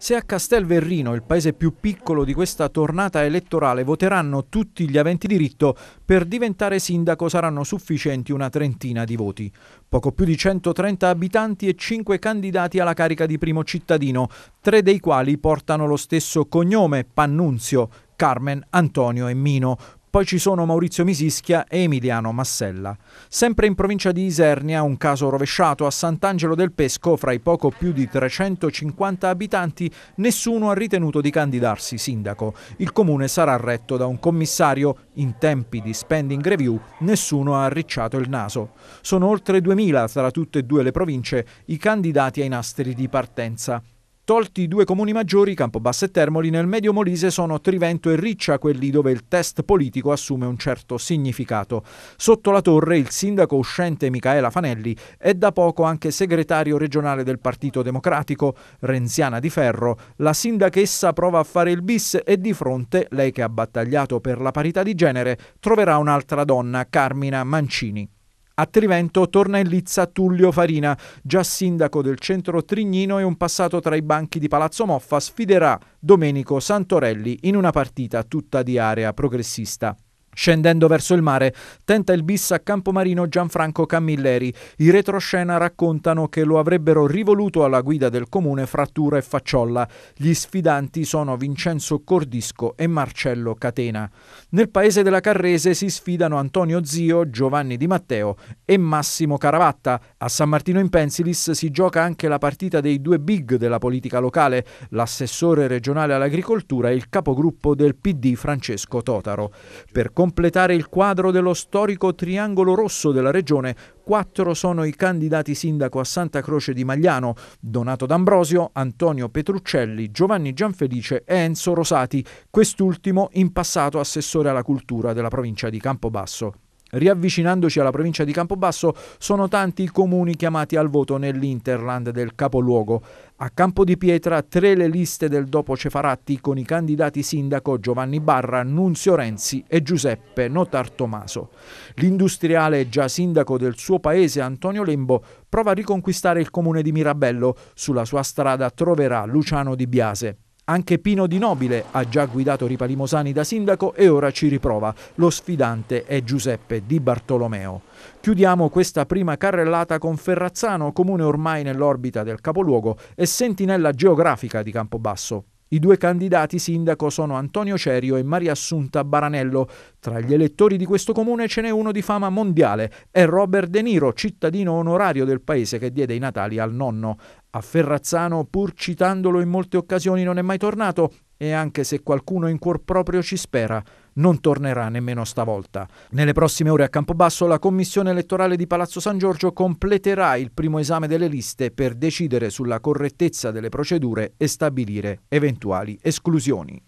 Se a Castelverrino, il paese più piccolo di questa tornata elettorale, voteranno tutti gli aventi diritto, per diventare sindaco saranno sufficienti una trentina di voti. Poco più di 130 abitanti e 5 candidati alla carica di primo cittadino, tre dei quali portano lo stesso cognome, Pannunzio, Carmen, Antonio e Mino. Poi ci sono Maurizio Misischia e Emiliano Massella. Sempre in provincia di Isernia, un caso rovesciato a Sant'Angelo del Pesco, fra i poco più di 350 abitanti, nessuno ha ritenuto di candidarsi sindaco. Il comune sarà retto da un commissario. In tempi di spending review nessuno ha arricciato il naso. Sono oltre 2000 tra tutte e due le province i candidati ai nastri di partenza. Tolti i due comuni maggiori, Campobassa e Termoli, nel medio Molise sono Trivento e Riccia quelli dove il test politico assume un certo significato. Sotto la torre il sindaco uscente Micaela Fanelli è da poco anche segretario regionale del Partito Democratico, Renziana di Ferro. La sindachessa prova a fare il bis e di fronte, lei che ha battagliato per la parità di genere, troverà un'altra donna, Carmina Mancini. A Trivento torna in lizza Tullio Farina, già sindaco del centro trignino e un passato tra i banchi di Palazzo Moffa, sfiderà Domenico Santorelli in una partita tutta di area progressista. Scendendo verso il mare, tenta il bis a Campomarino Gianfranco Camilleri. I retroscena raccontano che lo avrebbero rivoluto alla guida del comune Frattura e Facciolla. Gli sfidanti sono Vincenzo Cordisco e Marcello Catena. Nel paese della Carrese si sfidano Antonio Zio, Giovanni Di Matteo e Massimo Caravatta. A San Martino in Pensilis si gioca anche la partita dei due big della politica locale, l'assessore regionale all'agricoltura e il capogruppo del PD Francesco Totaro. Per completare il quadro dello storico triangolo rosso della regione, quattro sono i candidati sindaco a Santa Croce di Magliano, Donato D'Ambrosio, Antonio Petruccelli, Giovanni Gianfelice e Enzo Rosati, quest'ultimo in passato assessore alla cultura della provincia di Campobasso. Riavvicinandoci alla provincia di Campobasso, sono tanti i comuni chiamati al voto nell'Interland del capoluogo. A Campo di Pietra tre le liste del dopo Cefaratti con i candidati sindaco Giovanni Barra, Nunzio Renzi e Giuseppe Notar Tomaso. L'industriale già sindaco del suo paese Antonio Lembo prova a riconquistare il comune di Mirabello. Sulla sua strada troverà Luciano Di Biase. Anche Pino Di Nobile ha già guidato Ripalimosani da sindaco e ora ci riprova. Lo sfidante è Giuseppe Di Bartolomeo. Chiudiamo questa prima carrellata con Ferrazzano, comune ormai nell'orbita del capoluogo e sentinella geografica di Campobasso. I due candidati sindaco sono Antonio Cerio e Maria Assunta Baranello. Tra gli elettori di questo comune ce n'è uno di fama mondiale, è Robert De Niro, cittadino onorario del paese che diede i Natali al nonno. A Ferrazzano, pur citandolo in molte occasioni, non è mai tornato e anche se qualcuno in cuor proprio ci spera non tornerà nemmeno stavolta. Nelle prossime ore a Campobasso la commissione elettorale di Palazzo San Giorgio completerà il primo esame delle liste per decidere sulla correttezza delle procedure e stabilire eventuali esclusioni.